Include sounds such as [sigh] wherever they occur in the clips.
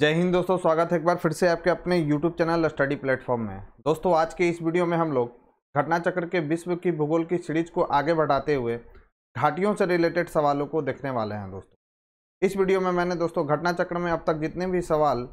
जय हिंद दोस्तों स्वागत है एक बार फिर से आपके अपने YouTube चैनल स्टडी प्लेटफॉर्म में दोस्तों आज के इस वीडियो में हम लोग घटना चक्र के विश्व की भूगोल की सीरीज को आगे बढ़ाते हुए घाटियों से रिलेटेड सवालों को देखने वाले हैं दोस्तों इस वीडियो में मैंने दोस्तों घटना चक्र में अब तक जितने भी सवाल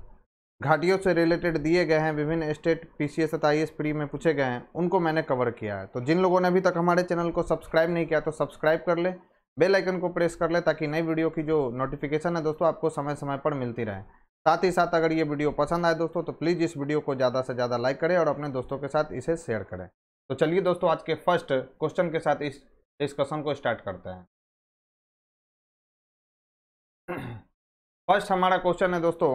घाटियों से रिलेटेड दिए गए हैं विभिन्न state P C S I S में पूछे गए हैं उनको मैंने कवर किया है तो जिन लोगों ने अभी तक हमारे चैनल को सब्सक्राइब नहीं किया तो सब्सक्राइब कर ले बेल आइकन को प्रेस कर ले ताकि नई वीडियो की जो नोटिफिकेशन है दोस्तों आपको समय समय पर मिलती रहे साथ ही साथ अगर ये वीडियो पसंद आए दोस्तों तो प्लीज़ इस वीडियो को ज़्यादा से ज़्यादा लाइक करें और अपने दोस्तों के साथ इसे शेयर करें तो चलिए दोस्तों आज के फर्स्ट क्वेश्चन के साथ इस डिस्कशन को स्टार्ट करते हैं फर्स्ट [clears throat] हमारा क्वेश्चन है दोस्तों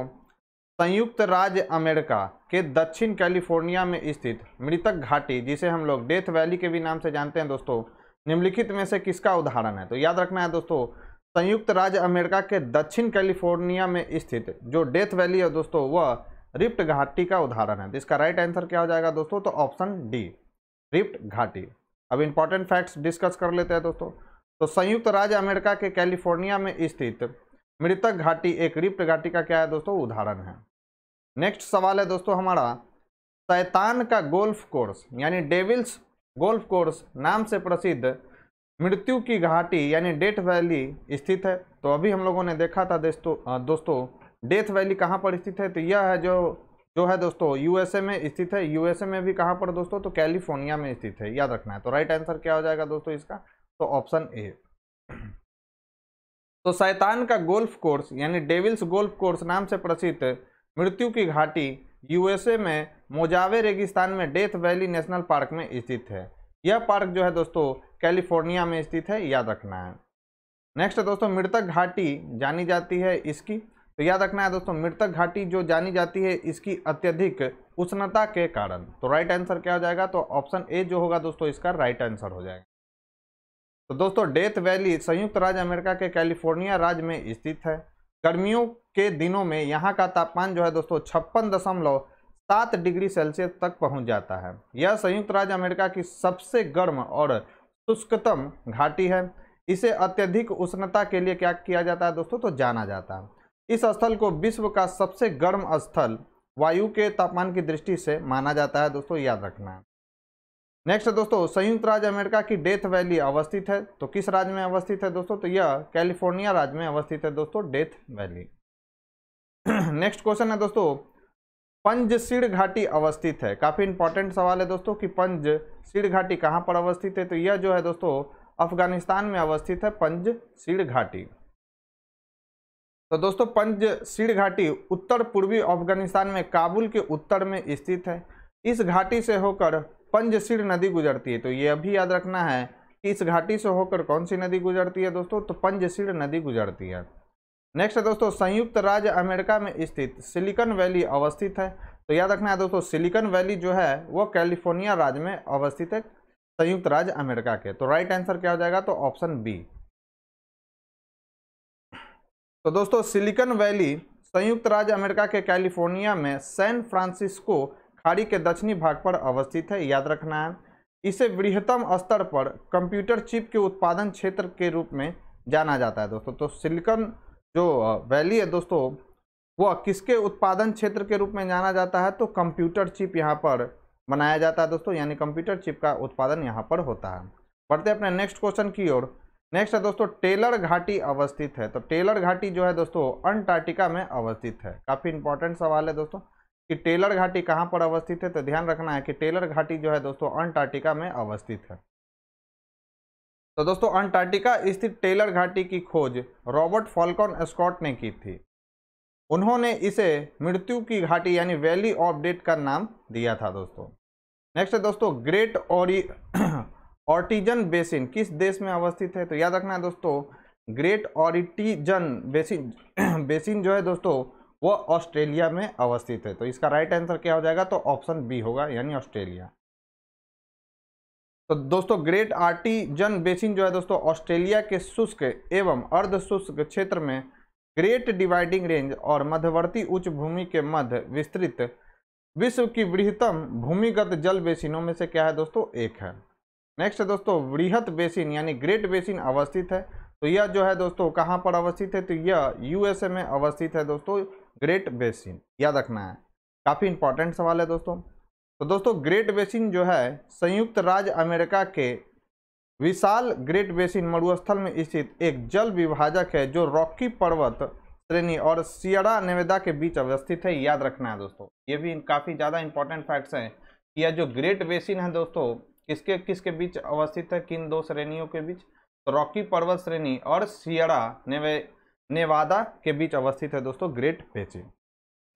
संयुक्त राज्य अमेरिका के दक्षिण कैलिफोर्निया में स्थित मृतक घाटी जिसे हम लोग डेथ वैली के भी नाम से जानते हैं दोस्तों निम्नलिखित में से किसका उदाहरण है तो याद रखना है दोस्तों संयुक्त राज्य अमेरिका के दक्षिण कैलिफोर्निया में स्थित जो डेथ वैली है दोस्तों वह रिप्ट घाटी का उदाहरण है जिसका तो इसका राइट आंसर क्या हो जाएगा दोस्तों तो ऑप्शन डी रिप्ट घाटी अब इंपॉर्टेंट फैक्ट्स डिस्कस कर लेते हैं दोस्तों तो संयुक्त राज्य अमेरिका के कैलिफोर्निया में स्थित मृतक घाटी एक रिप्ट घाटी का क्या है दोस्तों उदाहरण है नेक्स्ट सवाल है दोस्तों हमारा सैतान का गोल्फ कोर्स यानी डेविल्स गोल्फ कोर्स नाम से प्रसिद्ध मृत्यु की घाटी यानी डेथ वैली स्थित है तो अभी हम लोगों ने देखा था दोस्तों दोस्तों डेथ वैली कहाँ पर स्थित है तो यह है जो जो है दोस्तों यूएसए में स्थित है यूएसए में भी कहाँ पर दोस्तों तो कैलिफोर्निया में स्थित है याद रखना है तो राइट आंसर क्या हो जाएगा दोस्तों इसका तो ऑप्शन ए तो सैतान का गोल्फ कोर्स यानी डेविल्स गोल्फ कोर्स नाम से प्रसिद्ध मृत्यु की घाटी यूएसए में मोजावे रेगिस्तान में डेथ वैली नेशनल पार्क में स्थित है यह पार्क जो है दोस्तों कैलिफोर्निया में स्थित है याद रखना है नेक्स्ट है दोस्तों मृतक घाटी जानी जाती है इसकी तो याद रखना है दोस्तों मृतक घाटी जो जानी जाती है इसकी अत्यधिक उष्णता के कारण तो राइट आंसर क्या हो जाएगा तो ऑप्शन ए जो होगा दोस्तों इसका राइट आंसर हो जाएगा तो दोस्तों डेथ वैली संयुक्त राज्य अमेरिका के कैलिफोर्निया राज्य में स्थित है गर्मियों के दिनों में यहाँ का तापमान जो है दोस्तों छप्पन दशमलव सात डिग्री सेल्सियस तक पहुंच जाता है यह संयुक्त राज्य अमेरिका की सबसे गर्म और शुष्कतम घाटी है इसे अत्यधिक उष्णता के लिए क्या किया जाता है दोस्तों तो जाना जाता है इस स्थल को विश्व का सबसे गर्म स्थल वायु के तापमान की दृष्टि से माना जाता है दोस्तों याद रखना है नेक्स्ट दोस्तों संयुक्त राज्य अमेरिका की डेथ वैली अवस्थित है तो किस राज्य में अवस्थित है दोस्तों तो यह कैलिफोर्निया राज्य में अवस्थित है दोस्तों डेथ वैली नेक्स्ट [clears throat] क्वेश्चन है दोस्तों पंजसीड़ घाटी अवस्थित है काफ़ी इंपॉर्टेंट सवाल है दोस्तों कि पंजसीड़ घाटी कहाँ पर अवस्थित है तो यह जो है दोस्तों अफगानिस्तान में अवस्थित है पंजसीड़ घाटी तो दोस्तों पंजसीड़ घाटी उत्तर पूर्वी अफगानिस्तान में काबुल के उत्तर में स्थित है इस घाटी से होकर पंजसीड़ नदी गुजरती है तो ये अभी याद रखना है कि इस घाटी से होकर कौन सी नदी गुजरती है दोस्तों तो पंजसीड़ नदी गुजरती है नेक्स्ट है दोस्तों संयुक्त राज्य अमेरिका में स्थित सिलिकन वैली अवस्थित है तो याद रखना है दोस्तों सिलिकन वैली जो है वो कैलिफोर्निया राज्य में अवस्थित है संयुक्त राज्य अमेरिका के तो राइट आंसर क्या हो जाएगा तो ऑप्शन बी तो दोस्तों सिलिकन वैली संयुक्त राज्य अमेरिका के कैलिफोर्निया में सैन फ्रांसिस्को खाड़ी के दक्षिणी भाग पर अवस्थित है याद रखना है इसे वृहत्तम स्तर पर कंप्यूटर चिप के उत्पादन क्षेत्र के रूप में जाना जाता है दोस्तों तो सिलिकन जो वैली है दोस्तों वह किसके उत्पादन क्षेत्र के रूप में जाना जाता है तो कंप्यूटर चिप यहाँ पर बनाया जाता है दोस्तों यानी कंप्यूटर चिप का उत्पादन यहाँ पर होता है बढ़ते अपने नेक्स्ट क्वेश्चन की ओर नेक्स्ट है दोस्तों टेलर घाटी अवस्थित है तो टेलर घाटी जो है दोस्तों अंटार्कटिका में अवस्थित है काफ़ी इंपॉर्टेंट सवाल है दोस्तों कि टेलर घाटी कहाँ पर अवस्थित है तो ध्यान रखना है कि टेलर घाटी जो है दोस्तों अंटार्कटिका में अवस्थित है तो दोस्तों अंटार्कटिका स्थित टेलर घाटी की खोज रॉबर्ट फॉल्कॉन स्कॉट ने की थी उन्होंने इसे मृत्यु की घाटी यानी वैली ऑफ डेट का नाम दिया था दोस्तों नेक्स्ट है दोस्तों ग्रेट ऑरि [clears throat] ऑर्टिजन बेसिन किस देश में अवस्थित है तो याद रखना है दोस्तों ग्रेट ऑरिटिजन बेसिन [clears throat] बेसिन जो है दोस्तों वह ऑस्ट्रेलिया में अवस्थित है तो इसका राइट आंसर क्या हो जाएगा तो ऑप्शन बी होगा यानी ऑस्ट्रेलिया तो दोस्तों ग्रेट आर्टिजन बेसिन जो है दोस्तों ऑस्ट्रेलिया के शुष्क एवं अर्ध शुष्क क्षेत्र में ग्रेट डिवाइडिंग रेंज और मध्यवर्ती उच्च भूमि के मध्य विस्तृत विश्व की वृहत्तम भूमिगत जल बेसिनों में से क्या है दोस्तों एक है नेक्स्ट दोस्तों वृहत बेसिन यानी ग्रेट बेसिन अवस्थित है तो यह जो है दोस्तों कहाँ पर अवस्थित है तो यह यूएसए में अवस्थित है दोस्तों ग्रेट बेसिन याद रखना है काफ़ी इंपॉर्टेंट सवाल है दोस्तों तो दोस्तों ग्रेट बेसिन जो है संयुक्त राज्य अमेरिका के विशाल ग्रेट बेसिन मरुस्थल में स्थित एक जल विभाजक है जो रॉकी पर्वत श्रेणी और सियाड़ा नेवेदा के बीच अवस्थित है याद रखना है दोस्तों ये भी काफ़ी ज़्यादा इंपॉर्टेंट फैक्ट्स हैं कि यह जो ग्रेट बेसिन है दोस्तों किसके किसके बीच अवस्थित है किन दो श्रेणियों के बीच तो रॉकी पर्वत श्रेणी और सियाड़ा नेवे नेवादा के बीच अवस्थित है दोस्तों ग्रेट बेसिन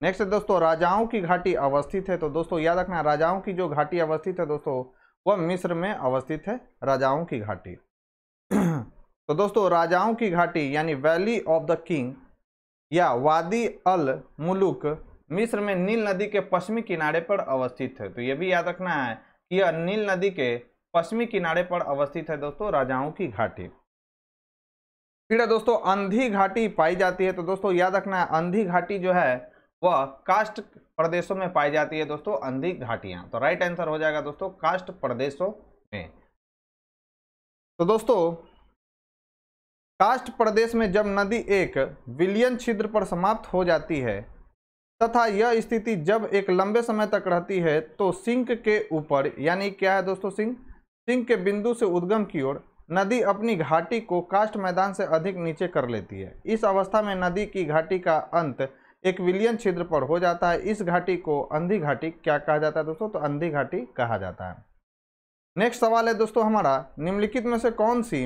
नेक्स्ट है दोस्तों राजाओं की घाटी अवस्थित है तो दोस्तों याद रखना राजाओं की जो घाटी अवस्थित है दोस्तों वह मिस्र में अवस्थित है राजाओं की घाटी [clears throat] तो दोस्तों राजाओं की घाटी यानी वैली ऑफ द किंग या वादी अल मुलुक मिस्र में नील नदी के पश्चिमी किनारे पर अवस्थित है तो यह भी याद रखना है कि यह नील नदी के पश्चिमी किनारे पर अवस्थित है दोस्तों राजाओं की घाटी फिर दोस्तों अंधी घाटी पाई जाती है तो दोस्तों याद रखना है अंधी घाटी जो है वह कास्ट प्रदेशों में पाई जाती है दोस्तों अंधी घाटियां तो राइट आंसर हो जाएगा दोस्तों कास्ट प्रदेशों में तो दोस्तों कास्ट प्रदेश में जब नदी एक विलियन छिद्र पर समाप्त हो जाती है तथा यह स्थिति जब एक लंबे समय तक रहती है तो सिंक के ऊपर यानी क्या है दोस्तों सिंक सिंक के बिंदु से उद्गम की ओर नदी अपनी घाटी को कास्ट मैदान से अधिक नीचे कर लेती है इस अवस्था में नदी की घाटी का अंत एक विलियन छिद्र पर हो जाता है इस घाटी को अंधी घाटी क्या कहा जाता है दोस्तों तो अंधी घाटी कहा जाता है नेक्स्ट सवाल है दोस्तों हमारा निम्नलिखित में से कौन सी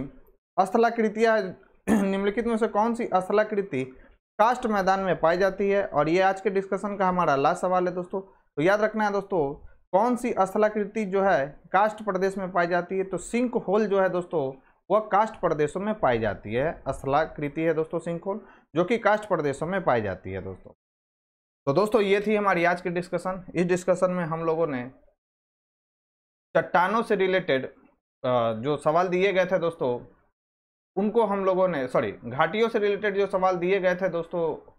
अस्थलाकृतियाँ [clears throat] निम्नलिखित में से कौन सी स्थलाकृति कास्ट मैदान में पाई जाती है और ये आज के डिस्कशन का हमारा लास्ट सवाल है दोस्तों तो याद रखना है दोस्तों कौन सी स्थलाकृति जो है कास्ट प्रदेश में पाई जाती है तो सिंक होल जो है दोस्तों वह कास्ट प्रदेशों में पाई जाती है असलाकृति है दोस्तों सिंकोल जो कि कास्ट प्रदेशों में पाई जाती है दोस्तों तो दोस्तों ये थी हमारी आज की डिस्कशन इस डिस्कशन में हम लोगों ने चट्टानों से रिलेटेड जो सवाल दिए गए थे दोस्तों उनको हम लोगों ने सॉरी घाटियों से रिलेटेड जो सवाल दिए गए थे दोस्तों